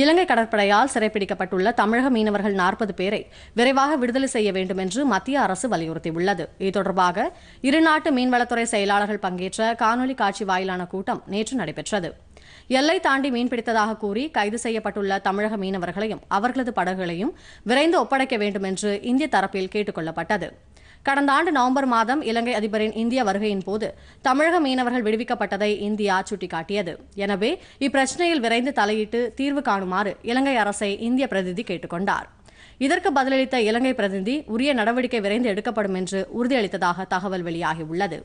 இலங்கை கடற்படையால் சிறைப்பிடிக்கப்பட்டுள்ள தமிழக மீனவர்கள் நாற்பது பேரை விரைவாக விடுதலை செய்ய வேண்டும் என்று மத்திய அரசு வலியுறுத்தியுள்ளது இது தொடர்பாக இருநாட்டு மீன்வளத்துறை செயலாளர்கள் பங்கேற்ற காணொலி காட்சி வாயிலான கூட்டம் நேற்று நடைபெற்றது எல்லை தாண்டி மீன்பிடித்ததாக கூறி கைது செய்யப்பட்டுள்ள தமிழக மீனவர்களையும் அவர்களது படகுகளையும் விரைந்து ஒப்படைக்க வேண்டும் என்று இந்திய தரப்பில் கேட்டுக் கொள்ளப்பட்டது கடந்த ஆண்டு நவம்பர் மாதம் இலங்கை அதிபரின் இந்திய வருகையின் போது தமிழக மீனவர்கள் விடுவிக்கப்பட்டதை இந்தியா சுட்டிக்காட்டியது எனவே இப்பிரச்சனையில் விரைந்து தலையிட்டு தீர்வு காணுமாறு இலங்கை அரசை இந்திய பிரதிநிதி கேட்டுக்கொண்டார் இதற்கு பதிலளித்த இலங்கை பிரதிநிதி உரிய நடவடிக்கை விரைந்து எடுக்கப்படும் என்று உறுதியளித்ததாக தகவல் வெளியாகியுள்ளது